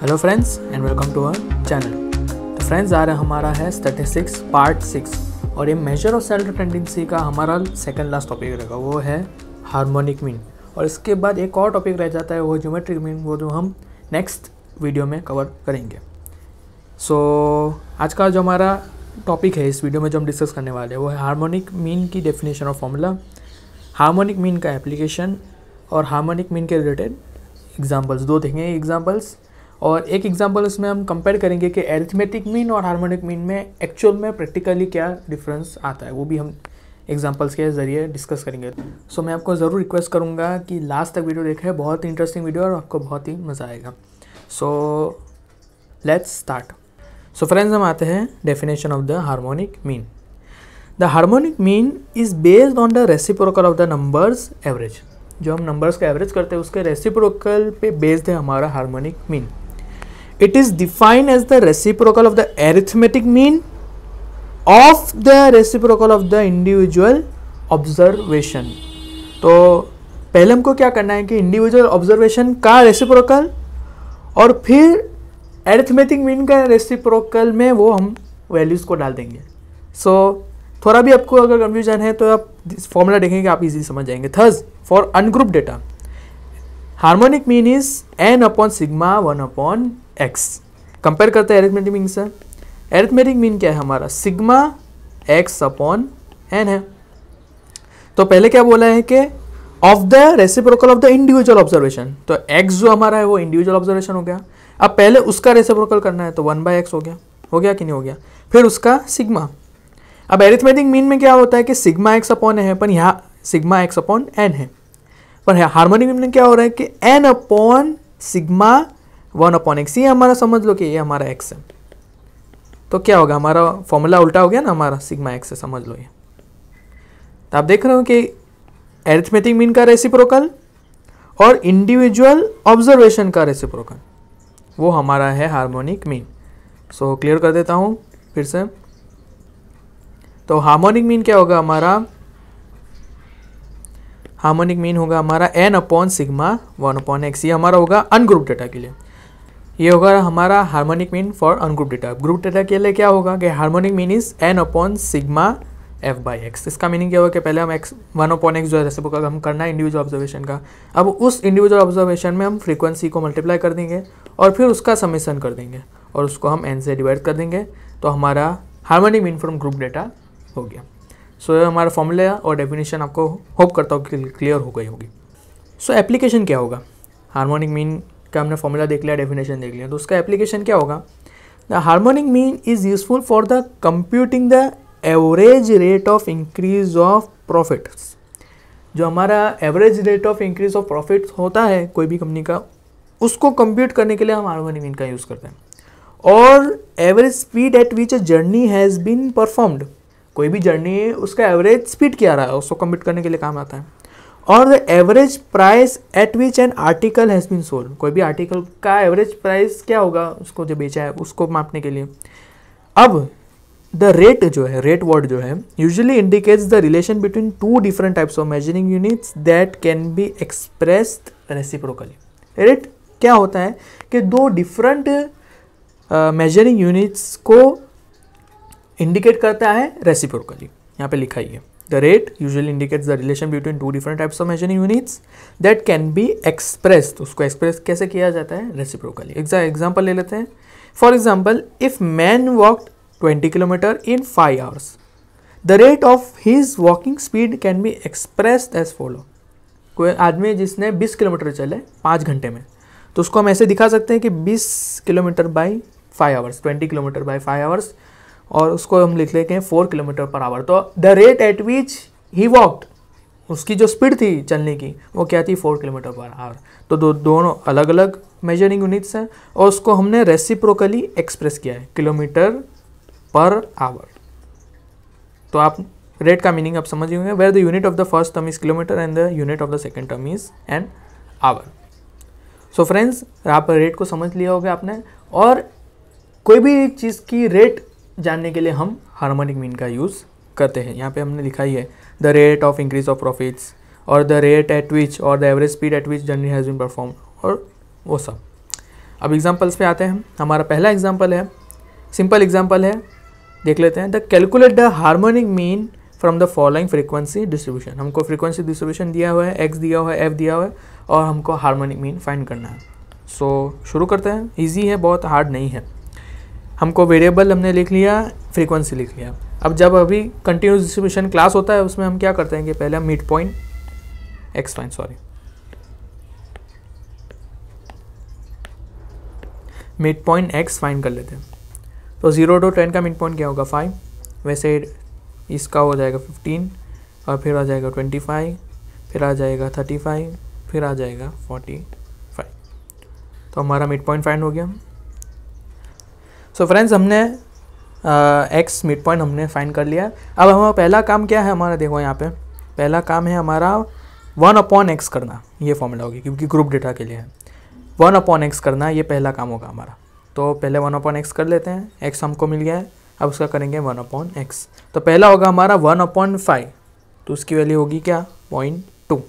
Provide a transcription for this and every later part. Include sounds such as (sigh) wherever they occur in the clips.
Hello friends and welcome to our channel तो friends आ रहा हमारा है स्टेटिस्टिक्स पार्ट सिक्स और ये मेजर ऑफ सेल्फ टेंडेंसी का हमारा सेकंड लास्ट टॉपिक रहेगा वो है हार्मोनिक मीन और इसके बाद एक और टॉपिक रह जाता है वो ज्योमेट्रिक मीन वो जो हम नेक्स्ट वीडियो में कवर करेंगे सो so, आज का जो हमारा टॉपिक है इस वीडियो में जो हम डिस्कस करने वाले हैं वो है हारमोनिक मीन की डेफिनेशन और फॉर्मूला हारमोनिक मीन का एप्लीकेशन और हारमोनिक मीन के रिलेटेड एग्जाम्पल्स दो देखेंगे एग्जाम्पल्स और एक एग्जांपल उसमें हम कंपेयर करेंगे कि एरिथमेटिक मीन और हार्मोनिक मीन में एक्चुअल में प्रैक्टिकली क्या डिफरेंस आता है वो भी हम एग्जाम्पल्स के ज़रिए डिस्कस करेंगे सो so, मैं आपको ज़रूर रिक्वेस्ट करूँगा कि लास्ट तक वीडियो देखें बहुत ही इंटरेस्टिंग वीडियो और आपको बहुत ही मज़ा आएगा so let's start so friends हम आते हैं definition of the harmonic mean the harmonic mean is based on the reciprocal of the numbers average जो हम नंबर्स का एवरेज करते हैं उसके रेसिप्रोकल पे बेस्ड है हमारा harmonic mean it is defined as the reciprocal of the arithmetic mean of the reciprocal of the individual observation तो पहले हमको क्या करना है कि इंडिविजुअल ऑब्जर्वेशन का रेसिप्रोकल और फिर एरिथमेटिक मीन का रेसिप्रोकल में वो हम वैल्यूज़ को डाल देंगे सो so, थोड़ा भी आपको अगर कन्फ्यूजन है तो आप फॉर्मूला देखेंगे आप इजी समझ जाएंगे thus for ungroup data harmonic mean is N upon sigma one upon X compare करते हैं एरिथमेटिक मीन से एरिथमेटिक मीन क्या है हमारा सिग्मा एक्स अपॉन एन है तो पहले क्या बोला है कि of the reciprocal of the individual observation तो एक्स जो हमारा है वो इंडिविजुअल ऑब्जर्वेशन हो गया अब पहले उसका रेसिप्रोकल करना है तो वन बाय एक्स हो गया हो गया कि नहीं हो गया फिर उसका सिग्मा अब एरिथमेटिक मीन में क्या होता है कि सिग्मा एक्स अपॉन है पर यहाँ सिग्मा एक्स अपॉन एन है पर हार्मोनिक मीन में क्या हो रहा है कि N upon sigma one upon X ये हमारा समझ लो कि ये हमारा एक्स है तो क्या होगा हमारा फॉर्मूला उल्टा हो गया ना हमारा सिग्मा एक्स है समझ लो ये तो आप देख रहे हो कि एरिथमेटिक मीन का रेसिप्रोकल और इंडिविजुअल ऑब्जर्वेशन का रेसिप्रोकल वो हमारा है हार्मोनिक मीन सो क्लियर कर देता हूँ फिर से तो हार्मोनिक मीन क्या होगा हमारा हार्मोनिक मीन होगा हमारा N upon sigma one upon X ये हमारा होगा अनग्रुप डेटा के लिए ये होगा हमारा harmonic mean for ungroup data group data के लिए क्या होगा कि harmonic mean is N upon sigma F by X इसका मीनिंग क्या होगा कि पहले हम एक्स वन अपॉन एक्स जो है जैसे हम करना है इंडिविजुअल ऑब्जर्वेशन का अब उस इंडिविजुअल ऑब्जर्वेशन में हम फ्रीक्वेंसी को मल्टीप्लाई कर देंगे और फिर उसका समिशन कर देंगे और उसको हम एन से डिवाइड कर देंगे तो हमारा harmonic mean from group data हो गया सो so, हमारा फॉर्मूला और डेफिनेशन आपको होप करता हूँ कि क्लियर हो गई होगी सो so, एप्लीकेशन क्या होगा हार्मोनिक मीन का हमने फॉर्मूला देख लिया डेफिनेशन देख लिया तो उसका एप्लीकेशन क्या होगा the harmonic mean is useful for the computing the average rate of increase of profits जो हमारा average rate of increase of profit होता है कोई भी कंपनी का उसको कंप्यूट करने के लिए हम हार्मोनिक मीन का यूज़ करते हैं और average speed at which a journey has been performed कोई भी जर्नी उसका एवरेज स्पीड क्या रहा है उसको कंप्यूट करने के लिए काम आता है और the average price at which an article has been sold कोई भी आर्टिकल का एवरेज प्राइस क्या होगा उसको जो बेचा है उसको मापने के लिए अब द रेट जो है रेट वर्ड जो है usually indicates the relation between two different types of measuring units that can be expressed reciprocally rate क्या होता है कि दो डिफरेंट मेजरिंग यूनिट्स को इंडिकेट करता है रेसिप्रोकली यहाँ पे लिखा ही है The rate usually indicates the relation between two different types of measuring units that can be expressed. उसको express कैसे किया जाता है reciprocally. एग्जाम्पल ले लेते हैं for example if man walk 20 kilometre in 5 hours the rate of his walking speed can be expressed as follow कोई आदमी जिसने 20 किलोमीटर चले पाँच घंटे में तो उसको हम ऐसे दिखा सकते हैं कि 20 kilometre by 5 hours 20 kilometre by 5 hours और उसको हम लिख लेते हैं फोर किलोमीटर पर आवर तो the rate at which he walked उसकी जो स्पीड थी चलने की वो क्या थी फोर किलोमीटर पर आवर तो दो दोनों अलग अलग मेजरिंग यूनिट्स हैं और उसको हमने रेसिप्रोकली एक्सप्रेस किया है किलोमीटर पर आवर तो आप रेट का मीनिंग आप समझ होंगे where the unit of the first term is kilometre and the unit of the second term is and hour so friends आप रेट को समझ लिया होगा आपने और कोई भी चीज़ की रेट जानने के लिए हम हार्मोनिक मीन का यूज़ करते हैं यहाँ पे हमने लिखा ही है the rate of increase of profits और द रेट एट विच और the average speed at which journey has been perform और वो सब अब एग्जाम्पल्स पे आते हैं हमारा पहला एग्जाम्पल है सिंपल एग्जाम्पल है देख लेते हैं the calculate the harmonic mean from the following frequency distribution हमको फ्रीक्वेंसी डिस्ट्रीब्यूशन दिया हुआ है एक्स दिया हुआ है एफ दिया हुआ है और हमको हार्मोनिक मीन फाइंड करना है सो so, शुरू करते हैं ईजी है बहुत हार्ड नहीं है हमको वेरिएबल हमने लिख लिया फ्रीक्वेंसी लिख लिया अब जब अभी कंटिन्यूस डिस्ट्रीब्यूशन क्लास होता है उसमें हम क्या करते हैं कि पहले हम mid point X point sorry mid point X find कर लेते हैं तो ज़ीरो टू टेन का मिड पॉइंट क्या होगा फाइव वैसे इसका हो जाएगा फिफ्टीन और फिर आ जाएगा ट्वेंटी फाइव फिर आ जाएगा थर्टी फाइव फिर आ जाएगा फोर्टी फाइव तो हमारा मिड पॉइंट फाइंड हो गया सो so फ्रेंड्स हमने एक्स मिड पॉइंट हमने फाइंड कर लिया अब हमारा पहला काम क्या है हमारा देखो यहाँ पे पहला काम है हमारा वन अपॉन एक्स करना ये फॉर्मूला होगी क्योंकि ग्रुप डेटा के लिए है वन अपॉन एक्स करना ये पहला काम होगा हमारा तो पहले वन अपॉन एक्स कर लेते हैं एक्स हमको मिल गया है अब उसका करेंगे वन अपॉन एक्स तो पहला होगा हमारा वन अपॉन फाइव तो उसकी वैल्यू होगी क्या पॉइंट टू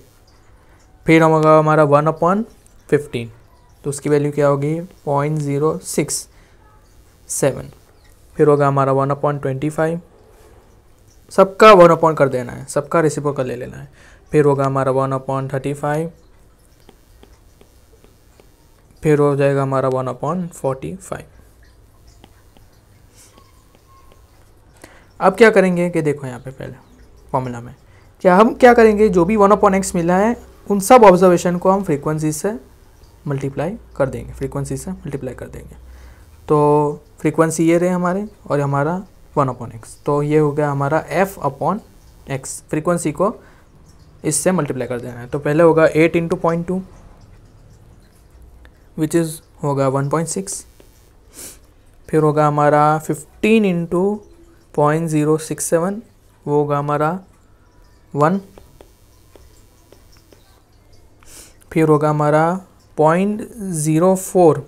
फिर होगा हमारा वन अपॉन फिफ्टीन तो उसकी वैल्यू क्या होगी पॉइंट ज़ीरो सिक्स सेवन फिर होगा हमारा वन अपॉइंट ट्वेंटी फाइव सबका वन अपॉइंट कर देना है सबका का ले लेना है फिर होगा हमारा वन अपॉइंट थर्टी फाइव फिर हो जाएगा हमारा वन अपॉइंट फोर्टी फाइव अब क्या करेंगे कि देखो यहाँ पे पहले फॉर्मूला में क्या हम क्या करेंगे जो भी वन अपॉन एक्स मिला है उन सब ऑब्जर्वेशन को हम फ्रीक्वेंसी से मल्टीप्लाई कर देंगे फ्रीक्वेंसी से मल्टीप्लाई कर देंगे तो फ्रीक्वेंसी ये रहे हमारे और हमारा वन अपॉन एक्स तो ये हो गया हमारा एफ अपॉन एक्स फ्रीक्वेंसी को इससे मल्टीप्लाई कर देना है तो पहले होगा eight into point two which is होगा वन पॉइंट सिक्स फिर होगा हमारा fifteen into point zero six seven वो होगा हमारा वन फिर होगा हमारा point zero four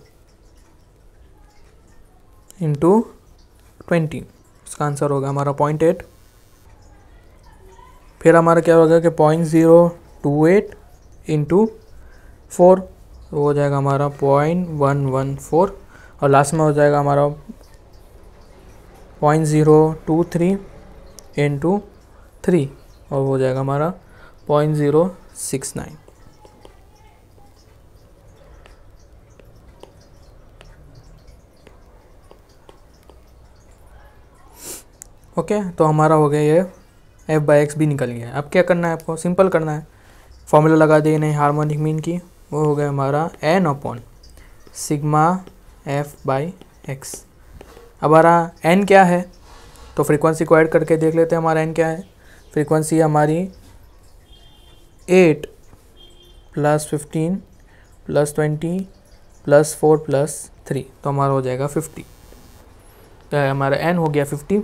into twenty उसका आंसर होगा हमारा पॉइंट एट फिर हमारा क्या होगा कि point zero two eight into four हो जाएगा हमारा पॉइंट वन वन फोर और लास्ट में हो जाएगा हमारा point zero two three into three और हो जाएगा हमारा point zero six nine okay तो हमारा हो गया ये एफ बाई एक्स भी निकल गया अब क्या करना है आपको सिंपल करना है फॉर्मूला लगा दिए नहीं हार्मोनिक मीन की वो हो गया हमारा N upon sigma F by X हमारा एन क्या है तो फ्रीक्वेंसी को ऐड करके देख लेते हैं हमारा एन क्या है फ्रीक्वेंसी हमारी eight plus fifteen plus twenty plus four plus three तो हमारा हो जाएगा फिफ्टी तो हमारा एन हो गया फिफ्टी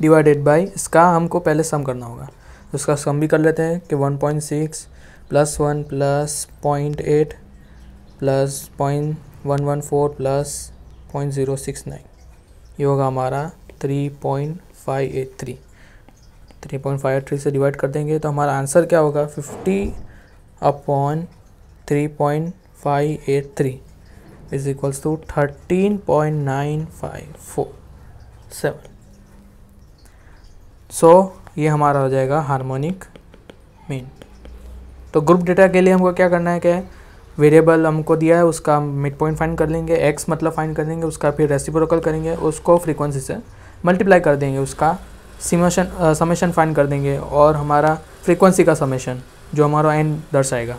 डिवाइडेड बाई इसका हमको पहले सम करना होगा तो इसका सम भी कर लेते हैं कि one point six plus one plus point eight plus point one one four plus point zero six nine ये होगा हमारा three point five eight three three point five eight three से डिवाइड कर देंगे तो हमारा आंसर क्या होगा fifty upon three point five eight three is equals to thirteen point nine five four seven so so, ये हमारा हो जाएगा हार्मोनिक मीन तो ग्रुप डेटा के लिए हमको क्या करना है क्या वेरिएबल हमको दिया है उसका मिड पॉइंट फाइंड कर लेंगे एक्स मतलब फाइंड कर लेंगे उसका फिर रेसिप्रोकल करेंगे उसको फ्रीक्वेंसी से मल्टीप्लाई कर देंगे उसका सिमेशन समेशन फाइंड कर देंगे और हमारा फ्रीक्वेंसी का समेशन जो हमारा एन दर्शाएगा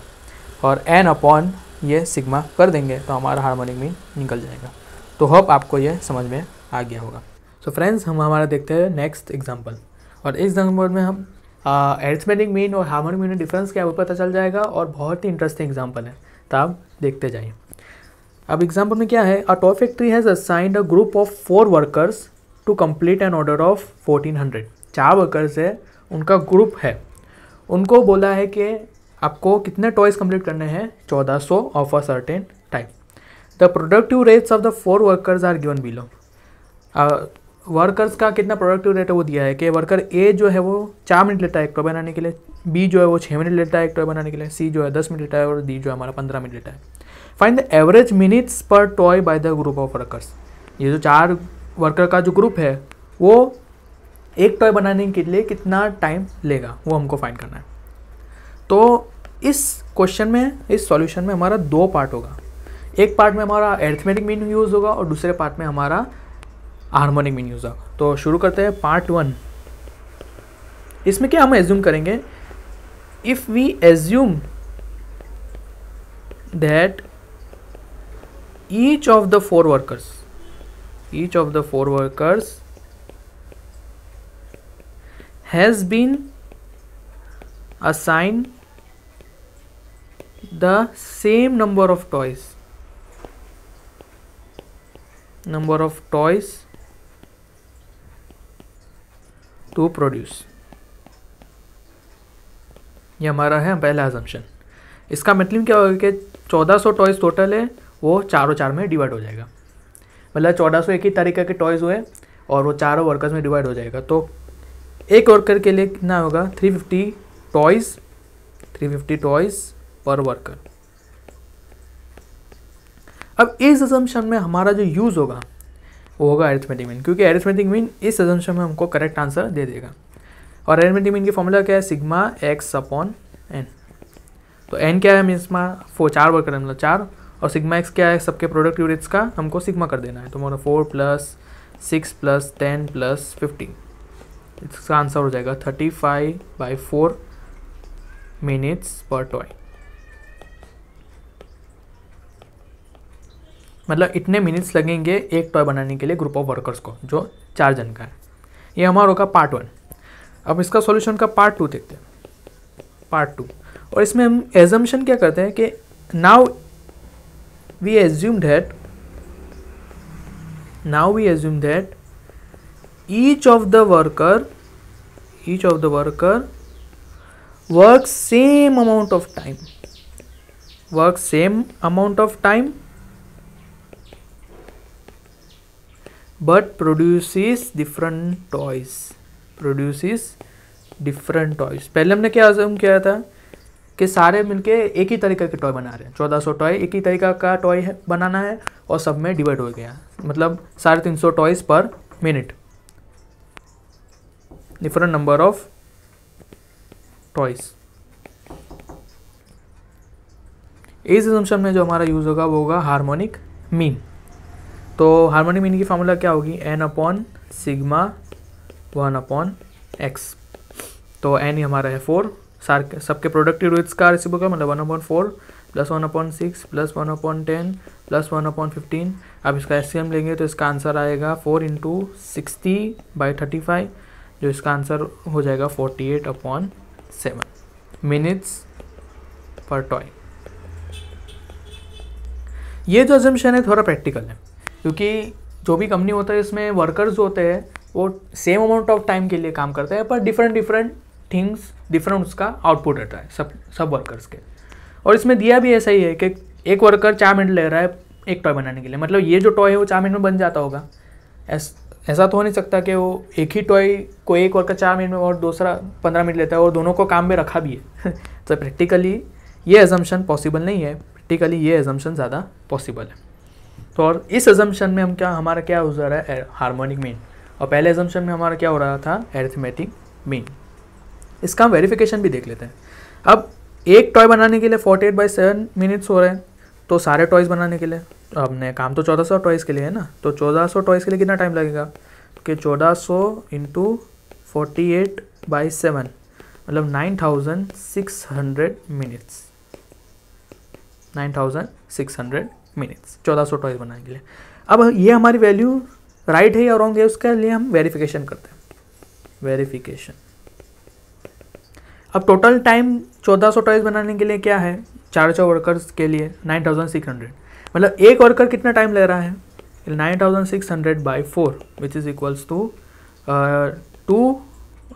और एन अपॉन ये सिग्मा कर देंगे तो हमारा हार्मोनिक मीन निकल जाएगा तो होप आपको ये समझ में आ गया होगा सो so फ्रेंड्स हम हमारा देखते हैं नेक्स्ट एग्जाम्पल और इस नंबर में हम एरिथमेटिक मीन और हार्मोनिक मीन में डिफरेंस क्या है वो पता चल जाएगा और बहुत ही इंटरेस्टिंग एग्जाम्पल है तो आप देखते जाइए अब एग्जाम्पल में क्या है a toy factory has assigned a group of four workers to complete an order of fourteen hundred चार वर्कर्स है उनका ग्रुप है उनको बोला है कि आपको कितने टॉयज कम्प्लीट करने हैं चौदह सौ of a certain time the productive rates of the four workers are given below workers का कितना प्रोडक्टिव रेट है वो दिया है कि वर्कर ए जो है वो चार मिनट लेता है एक टॉय तो बनाने के लिए बी जो है वो छः मिनट लेता है एक टॉय तो बनाने के लिए सी जो है दस मिनट लेता है और डी जो है हमारा पंद्रह मिनट लेता है find the average minutes per toy by the group of workers ये जो चार वर्कर का जो ग्रुप है वो एक टॉय बनाने के लिए कितना टाइम लेगा वो हमको फाइंड करना है तो इस क्वेश्चन में इस सॉल्यूशन में हमारा दो पार्ट होगा एक पार्ट में हमारा एर्थमेटिक मीन यूज़ होगा और दूसरे पार्ट में हमारा हारमोनिक मिन्यूजा तो शुरू करते हैं पार्ट वन इसमें क्या हम एज्यूम करेंगे if we assume that each of the four workers each of the four workers has been assign the same number of toys number of toys to produce ये हमारा है पहला एजम्पन इसका मतलब क्या होगा कि 1400 टॉयज़ टोटल है वो चारों चार में डिवाइड हो जाएगा मतलब 1400 एक ही तरीके के टॉयज़ हुए और वो चारों वर्कर्स में डिवाइड हो जाएगा तो एक वर्कर के लिए कितना होगा 350 टॉयज़ 350 टॉयज़ पर वर्कर अब इस एजम्पन में हमारा जो यूज़ होगा वो होगा एरिथमेटिक मीन क्योंकि एरिथमेटिक मीन इस सजेंशन में हमको करेक्ट आंसर दे देगा और एरिथमेटिक मीन की फॉर्मूला क्या है सिग्मा एक्स अपॉन एन तो एन क्या है इसमें फोर चार वर्क करना मतलब चार और सिग्मा एक्स क्या है सबके प्रोडक्ट यूनिट्स का हमको सिग्मा कर देना है तो हमारा four plus six plus ten plus fifteen इसका आंसर हो जाएगा thirty five by four minutes per toy मतलब इतने मिनट्स लगेंगे एक टॉय बनाने के लिए ग्रुप ऑफ वर्कर्स को जो चार जन का है ये हमारा होगा पार्ट वन अब इसका सॉल्यूशन का पार्ट टू देखते हैं पार्ट टू और इसमें हम एजम्पन क्या करते हैं कि now we assume that now we assume that each of the worker each of the worker work same amount of time work same amount of time but produces different toys produces different toys पहले हमने क्या अजम किया था कि सारे मिलके एक ही तरीके के टॉय बना रहे हैं चौदह सौ टॉय एक ही तरीका का टॉय है बनाना है और सब में डिवाइड हो गया मतलब साढ़े तीन सौ toys per minute different number of toys इस एजम्पन में जो हमारा यूज़ होगा वो होगा हार्मोनिक मीन तो हार्मोनिक मीन की फार्मूला क्या होगी n upon sigma one upon x तो एन ही हमारा है फोर सार सबके प्रोडक्टिव रोहित का रेसिप्रोकल मतलब one upon four plus one upon six plus one upon ten plus one upon fifteen अब इसका एस लेंगे तो इसका आंसर आएगा four into sixty by thirty five जो इसका आंसर हो जाएगा forty eight upon seven minutes per toy ये जो एजम्पन है थोड़ा प्रैक्टिकल है क्योंकि जो भी कंपनी होता है इसमें वर्कर्स जो होते हैं वो सेम अमाउंट ऑफ टाइम के लिए काम करते हैं पर डिफरेंट डिफरेंट थिंग्स डिफरेंट उसका आउटपुट रहता है सब सब वर्कर्स के और इसमें दिया भी ऐसा ही है कि एक वर्कर चार मिनट ले रहा है एक टॉय बनाने के लिए मतलब ये जो टॉय है वो चार मिनट में बन जाता होगा ऐस ऐसा तो हो नहीं सकता कि वो एक ही टॉय को एक वर्कर चार मिनट में और दूसरा पंद्रह मिनट लेता है और दोनों को काम में रखा भी है (laughs) तो प्रैक्टिकली ये एजम्पन पॉसिबल नहीं है प्रैक्टिकली ये एजम्पन ज़्यादा पॉसिबल है तो और इस एजम्पन में हम क्या हमारा क्या हो जा रहा है हारमोनिक मीन और पहले एजम्पन में हमारा क्या हो रहा था एरिथमेटिक मीन इसका हम वेरीफिकेशन भी देख लेते हैं अब एक टॉय बनाने के लिए forty eight by seven minutes हो रहे हैं तो सारे टॉयज़ बनाने के लिए तो हमने काम तो चौदह सौ टॉयज़ के लिए है ना तो चौदह सौ टॉयज़ के लिए कितना टाइम लगेगा कि चौदह सौ into forty eight by seven मतलब nine thousand six hundred minutes nine thousand six hundred minutes चौदह सौ टॉयज बनाने के लिए अब ये हमारी वैल्यू राइट है या रॉन्ग है उसके लिए हम वेरिफिकेशन करते हैं वेरिफिकेशन अब टोटल टाइम चौदह सौ टॉयज बनाने के लिए क्या है चार सौ वर्कर्स के लिए नाइन थाउजेंड सिक्स हंड्रेड मतलब एक वर्कर कितना टाइम ले रहा है nine thousand six hundred by four which is equals to two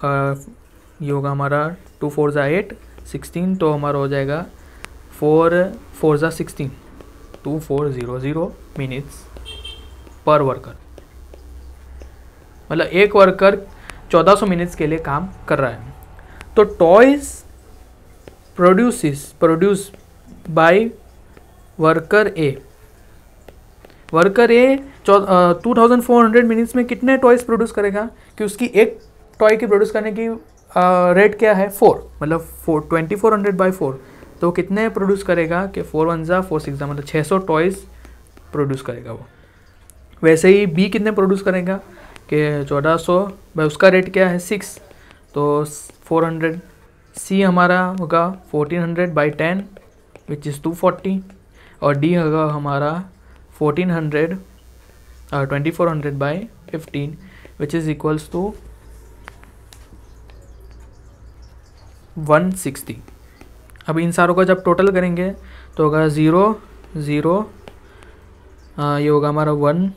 ये होगा हमारा टू फोर ज़ा एट सिक्सटीन तो हमारा हो जाएगा फोर फोर ज़ा sixteen two four zero zero minutes per worker मतलब एक वर्कर 1400 मिनट्स के लिए काम कर रहा है तो toys produces produce by worker A worker A two thousand four hundred minutes में कितने टॉयज प्रोड्यूस करेगा कि उसकी एक टॉय की प्रोड्यूस करने की रेट uh, क्या है फोर मतलब four twenty four hundred by four तो वो कितने प्रोड्यूस करेगा कि फोर वन ज़ा फोर सिक्स मतलब छः सौ टॉयज़ प्रोड्यूस करेगा वो वैसे ही बी कितने प्रोड्यूस करेगा कि चौदह सौ भाई उसका रेट क्या है सिक्स तो फोर हंड्रेड सी हमारा होगा fourteen hundred by ten which is two forty और डी होगा हमारा fourteen hundred twenty four hundred by fifteen which is equals to one sixty अब इन सारों का जब टोटल करेंगे तो होगा ज़ीरो ज़ीरो ये होगा हमारा one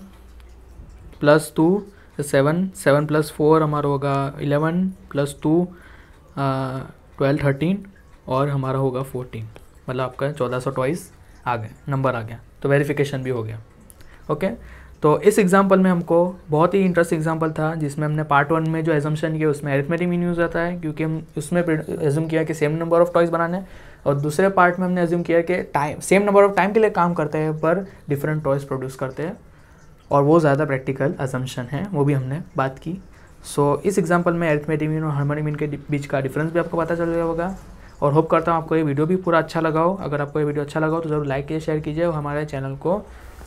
plus two seven seven plus four हमारा होगा eleven plus two twelve thirteen और हमारा होगा फोर्टीन मतलब आपका चौदह सौ ट्वाइस आ गए नंबर आ गया तो वेरिफिकेशन भी हो गया ओके तो इस एग्जाम्पल में हमको बहुत ही इंटरेस्ट एग्जाम्पल था जिसमें हमने पार्ट वन में जो एजम्पन किया उसमें एरिथमेटिक मीन यूज़ आता है क्योंकि हम उसमें एज्यूम किया कि सेम नंबर ऑफ टॉयज बनाने और दूसरे पार्ट में हमने एज्यूम किया कि time same number of time के लिए काम करते हैं पर डिफरेंट टॉयज प्रोड्यूस करते हैं और वो ज़्यादा प्रैक्टिकल एजम्पन है वो भी हमने बात की सो so, इस एग्जाम्पल में एरिथमेटिक मीन और हारमोनी मीन के बीच का डिफरेंस भी आपको पता चल गया होगा और होप करता हूँ आपको ये वीडियो भी पूरा अच्छा लगा हो अगर आपको ये वीडियो अच्छा लगा हो तो ज़रूर लाइक कीजिए शेयर कीजिए और हमारे चैनल को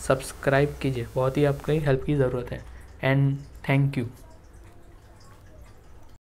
सब्सक्राइब कीजिए बहुत ही आपकी हेल्प की ज़रूरत है एंड थैंक यू